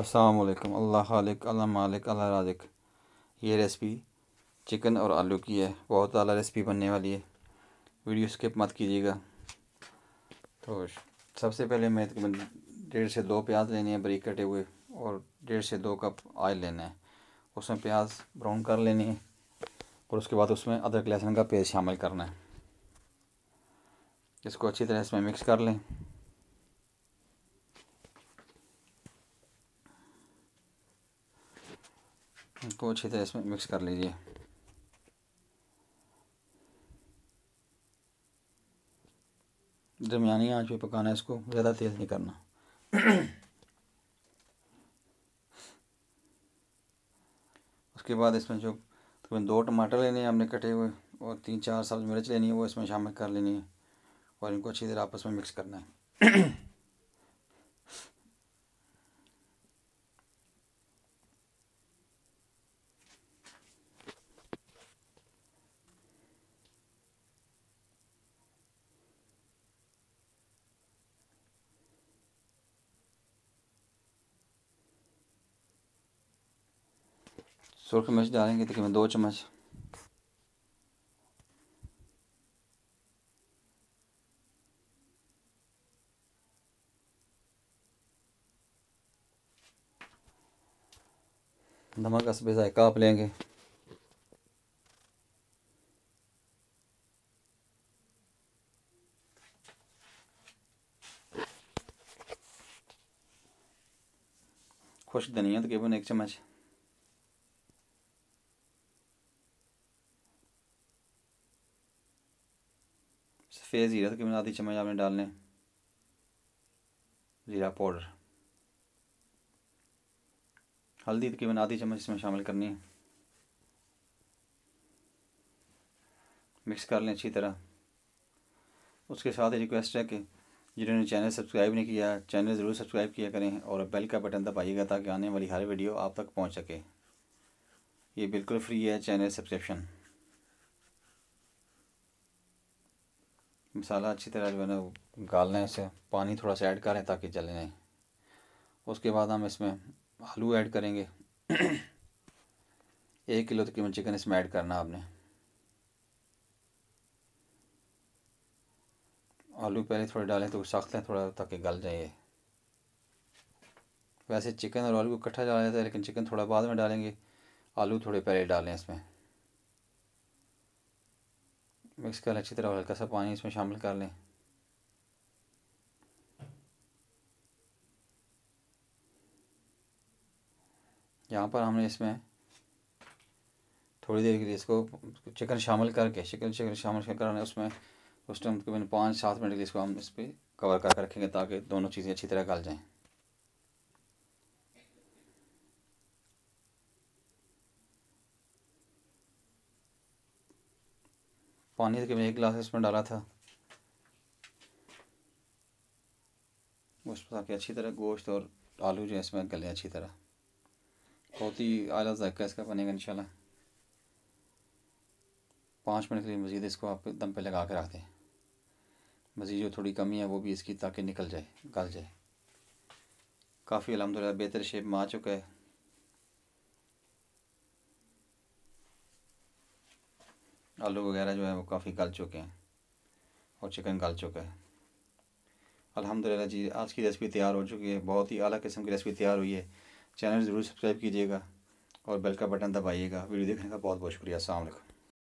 असलकम अल्लाह खालिक अल्लाह मालिक अल्लाह राजिक ये रेसिपी चिकन और आलू की है बहुत अला रेसिपी बनने वाली है वीडियो स्किप मत कीजिएगा तो सबसे पहले मैं तकरीबन डेढ़ से दो प्याज लेने हैं बरीक कटे हुए और डेढ़ से दो कप ऑयल लेना है उसमें प्याज ब्राउन कर लेनी है और उसके बाद उसमें अदरक लहसुन का पेस्ट शामिल करना है इसको अच्छी तरह इसमें मिक्स कर लें इनको अच्छी तरह इसमें मिक्स कर लीजिए दरमियानी आँच पे पकाना है इसको ज़्यादा तेज़ नहीं करना उसके बाद इसमें जो तकरीबन दो टमाटर लेने हैं हमने कटे हुए और तीन चार सब्ज मिर्च लेनी है वो इसमें शामिल कर लेनी है और इनको अच्छी तरह आपस में मिक्स करना है सुरख मिर्च डालेंगे तकरीबन दो चम्मच नमक असबे जायका आप लेंगे खुश धनिया तकरीबन एक चम्मच सफ़ेद ज़ीरा तकरीबन तो आधी चम्मच आपने डालने ज़ीरा पाउडर हल्दी तकरीबन तो आधी चम्मच इसमें शामिल करनी है मिक्स कर लें अच्छी तरह उसके साथ ही रिक्वेस्ट है कि जिन्होंने चैनल सब्सक्राइब नहीं किया चैनल ज़रूर सब्सक्राइब किया करें और बेल का बटन दबाइएगा ताकि आने वाली हर वीडियो आप तक पहुंच सके ये बिल्कुल फ्री है चैनल सब्सक्रिप्शन मसाला अच्छी तरह जो है ना गाल लें उसे पानी थोड़ा सा ऐड करें ताकि जल जाए उसके बाद हम इसमें आलू ऐड करेंगे एक किलो तकरीबन चिकन इसमें ऐड करना आपने आलू पहले थोड़े डालें तो सख्त हैं थोड़ा ताकि गल जाए वैसे चिकन और आलू को इकट्ठा डाला जाता है लेकिन चिकन थोड़ा बाद में डालेंगे आलू थोड़े पहले डालें इसमें मिक्स कर लें अच्छी तरह हल्का सा पानी इसमें शामिल कर लें यहाँ पर हमने इसमें थोड़ी देर के लिए इसको चिकन शामिल करके चिकन चिकन शामिल कर उसमें उस टाइम तकरीबन पाँच सात मिनट के लिए इसको हम इस पर कवर करके रखेंगे ताकि दोनों चीज़ें अच्छी तरह गल जाएँ पानी के एक गिलास इसमें डाला था गोश्त ताकि अच्छी तरह गोश्त और आलू जो है इसमें गले अच्छी तरह बहुत ही आला जायका इसका बनेगा इंशाल्लाह पाँच मिनट के लिए मज़ीद इसको आप दम पे लगा के रख दें मज़ीद जो थोड़ी कमी है वो भी इसकी ताकि निकल जाए गल जाए काफ़ी अलहमदिल्ला बेहतर शेप में आ चुका है आलू वगैरह जो है वो काफ़ी गल चुके हैं और चिकन गल चुका है अल्हम्दुलिल्लाह जी आज की रेसिपी तैयार हो चुकी है बहुत ही अलग किस्म की रेसिपी तैयार हुई है चैनल ज़रूर सब्सक्राइब कीजिएगा और बेल का बटन दबाइएगा वीडियो देखने का बहुत बहुत शुक्रिया असल